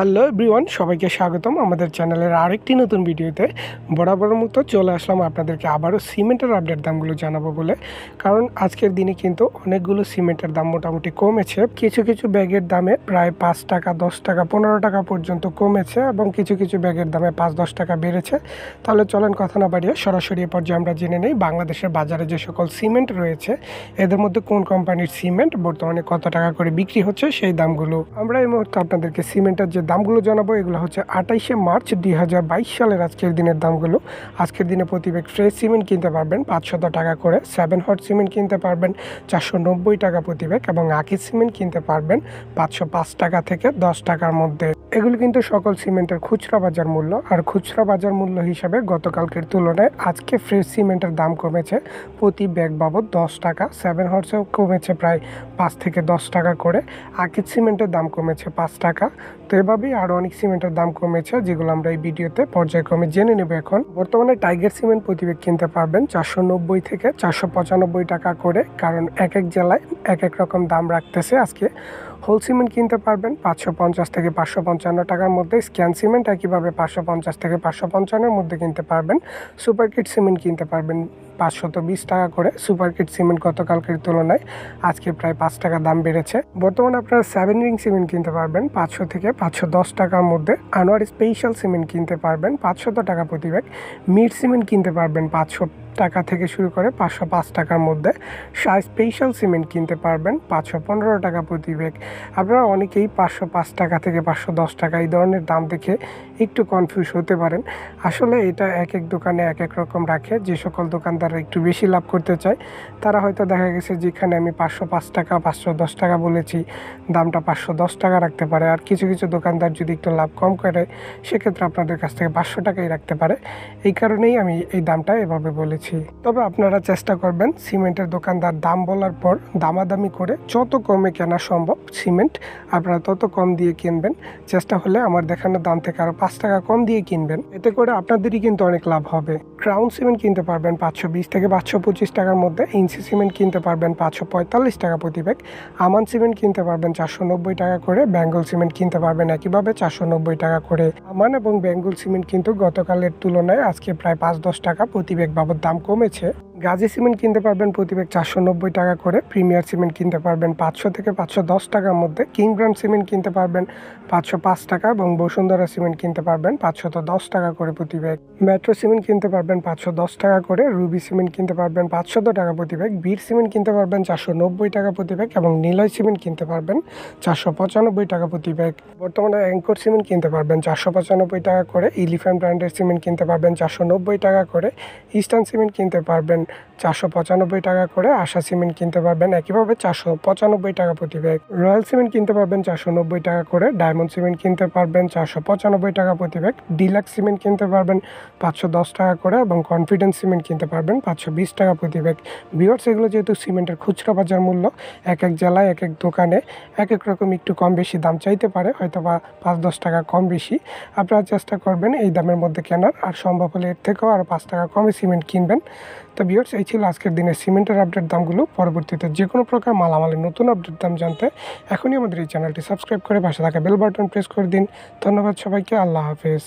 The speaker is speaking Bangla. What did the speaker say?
হ্যালো এভরিওয়ান সবাইকে স্বাগতম আমাদের চ্যানেলের আরেকটি নতুন ভিডিওতে বরাবর মতো চলে আসলাম আপনাদেরকে আবারও সিমেন্টের আপডেট দামগুলো জানাবো বলে কারণ আজকের দিনে কিন্তু অনেকগুলো সিমেন্টের দাম মোটামুটি কমেছে কিছু কিছু ব্যাগের দামে প্রায় পাঁচ টাকা দশ টাকা পনেরো টাকা পর্যন্ত কমেছে এবং কিছু কিছু ব্যাগের দামে পাঁচ দশ টাকা বেড়েছে তাহলে চলেন কথা না বাড়িয়ে সরাসরি এ পর্যায়ে আমরা জেনে নেই বাংলাদেশের বাজারে যে সকল সিমেন্ট রয়েছে এদের মধ্যে কোন কোম্পানির সিমেন্ট বর্তমানে কত টাকা করে বিক্রি হচ্ছে সেই দামগুলো আমরা এই মুহূর্তে আপনাদেরকে সিমেন্টের যে দামগুলো জানাবো এগুলো হচ্ছে আঠাইশে মার্চ দুই সালের আজকের দিনের দামগুলো আজকের দিনে প্রতি ব্যাগ ফ্রেশ সিমেন্ট কিনতে পারবেন পাঁচশত টাকা করে সেভেন হট সিমেন্ট কিনতে পারবেন চারশো টাকা প্রতি ব্যাগ এবং আঁকি সিমেন্ট কিনতে পারবেন পাঁচশো টাকা থেকে দশ টাকার মধ্যে এগুলো কিন্তু সকল সিমেন্টের খুচরা বাজার মূল্য আর খুচরা বাজার মূল্য হিসাবে গতকালকের তুলনায় আজকে ফ্রেশ সিমেন্টের দাম কমেছে প্রতি ব্যাগ বাবদ দশ টাকা সেভেন হর্সেও কমেছে প্রায় পাঁচ থেকে দশ টাকা করে আকিজ সিমেন্টের দাম কমেছে পাঁচ টাকা তো এভাবেই আরও অনেক সিমেন্টের দাম কমেছে যেগুলো আমরা এই ভিডিওতে পর্যায়ক্রমে জেনে নেব এখন বর্তমানে টাইগার সিমেন্ট প্রতি ব্যাগ কিনতে পারবেন চারশো নব্বই থেকে চারশো পঁচানব্বই টাকা করে কারণ এক এক জেলায় এক এক রকম দাম রাখতেছে আজকে হোল সিমেন্ট কিনতে পারবেন পাঁচশো পঞ্চাশ থেকে পাঁচশো পঞ্চান্ন টাকার মধ্যে স্ক্যান সিমেন্ট একইভাবে পাঁচশো পঞ্চাশ থেকে পাঁচশো পঞ্চান্নর মধ্যে কিনতে পারবেন সুপার কিট সিমেন্ট কিনতে পারবেন পাঁচশত বিশ টাকা করে সুপার কিট সিমেন্ট গতকালকের তুলনায় আজকে প্রায় পাঁচ টাকা দাম বেড়েছে বর্তমানে আপনারা সেভেন রিং সিমেন্ট কিনতে পারবেন পাঁচশো থেকে পাঁচশো দশ টাকার মধ্যে আনোয়ার স্পেশাল সিমেন্ট কিনতে পারবেন পাঁচশত টাকা প্রতি ব্যাগ মিড সিমেন্ট কিনতে পারবেন পাঁচশো টাকা থেকে শুরু করে পাঁচশো পাঁচ টাকার মধ্যে স্পেশাল সিমেন্ট কিনতে পারবেন পাঁচশো পনেরো টাকা প্রতি ব্যাগ আপনারা অনেকেই পাঁচশো পাঁচ টাকা থেকে পাঁচশো দশ টাকা এই ধরনের দাম দেখে একটু কনফিউজ হতে পারেন আসলে এটা এক এক দোকানে এক এক রকম রাখে যে সকল দোকানদাররা একটু বেশি লাভ করতে চায় তারা হয়তো দেখা গেছে যেখানে আমি পাঁচশো পাঁচ টাকা পাঁচশো দশ টাকা বলেছি দামটা পাঁচশো দশ টাকা রাখতে পারে আর কিছু কিছু দোকানদার যদি একটু লাভ কম করে সেক্ষেত্রে আপনাদের কাছ থেকে পাঁচশো টাকাই রাখতে পারে এই কারণেই আমি এই দামটা এভাবে বলেছি তবে আপনারা চেষ্টা করবেন সিমেন্টের দোকানদার দাম বলার পর দামাদামি করে যত কমে কেনা সম্ভব সিমেন্ট আপনারা তত কম দিয়ে কিনবেন চেষ্টা হলে আমার দেখানো দাম থেকে আরও পাঁচ পাঁচ টাকা কম দিয়ে কিনবেন এতে করে আপনাদেরই কিন্তু অনেক লাভ হবে ক্রাউন সিমেন্ট কিনতে পারবেন পাঁচশো বিশ থেকে পাঁচশো পঁচিশ টাকার মধ্যে ইনসি সিমেন্ট কিনতে পারবেন পাঁচশো পঁয়তাল্লিশ টাকা প্রতি ব্যাগ আমান সিমেন্ট কিনতে পারবেন চারশো নব্বই টাকা করে বেঙ্গল সিমেন্ট কিনতে পারবেন একইভাবে চারশো নব্বই টাকা করে আমান এবং বেঙ্গল সিমেন্ট কিন্তু গতকালের তুলনায় আজকে প্রায় পাঁচ দশ টাকা প্রতি ব্যাগ বাবদ দাম কমেছে গাজী সিমেন্ট কিনতে পারবেন প্রতি ব্যাগ চারশো নব্বই টাকা করে প্রিমিয়ার সিমেন্ট কিনতে পারবেন পাঁচশো থেকে পাঁচশো দশ টাকার মধ্যে কিংগ্রাম সিমেন্ট কিনতে পারবেন পাঁচশো পাঁচ টাকা এবং বসুন্ধরা সিমেন্ট কিনতে পারবেন পাঁচশত দশ টাকা করে প্রতি ব্যাগ মেট্রো সিমেন্ট কিনতে পারবেন পাঁচশো দশ টাকা করে রুবি সিমেন্ট কিনতে পারবেন পাঁচশত টাকা প্রতি ব্যাগ বীর সিমেন্ট কিনতে পারবেন চারশো নব্বই টাকা প্রতি ব্যাগ এবং নীলয় সিমেন্ট কিনতে পারবেন চারশো পঁচানব্বই টাকা প্রতি ব্যাগ বর্তমানে অ্যাঙ্কর সিমেন্ট কিনতে পারবেন চারশো পঁচানব্বই টাকা করে ইলিফ্যান্ট ব্র্যান্ডের সিমেন্ট কিনতে পারবেন চারশো নব্বই টাকা করে ইস্টার্ন সিমেন্ট কিনতে পারবেন চারশো পঁচানব্বই টাকা করে আশা সিমেন্ট কিনতে পারবেন একইভাবে চারশো পঁচানব্বই টাকা প্রতি ব্যাগ রয়্যাল সিমেন্ট কিনতে পারবেন চারশো নব্বই টাকা করে ডায়মন্ড সিমেন্ট কিনতে পারবেন চারশো পঁচানব্বই টাকা প্রতি ব্যাগ ডিলাক্স সিমেন্ট কিনতে পারবেন পাঁচশো দশ টাকা করে এবং কনফিডেন্স সিমেন্ট কিনতে পারবেন পাঁচশো বিশ টাকা প্রতি ব্যাগ বিয়ার্স এগুলো যেহেতু সিমেন্টের খুচরা বাজার মূল্য এক এক জেলায় এক এক দোকানে এক এক রকম একটু কম বেশি দাম চাইতে পারে হয়তো বা পাঁচ দশ টাকা কম বেশি আপনারা চেষ্টা করবেন এই দামের মধ্যে কেনার আর সম্ভব হলে এর থেকেও আরও পাঁচ টাকা কমে সিমেন্ট কিনবেন তো ভিউয়ার্স এই ছিল আজকের দিনে সিমেন্টের আপডেট দামগুলো পরবর্তীতে যে কোনো প্রকার মালামালের নতুন আপডেট দাম জানতে এখনই আমাদের এই চ্যানেলটি সাবস্ক্রাইব করে পাশে থাকা বেল বাটন প্রেস করে দিন ধন্যবাদ সবাইকে আল্লাহ হাফেজ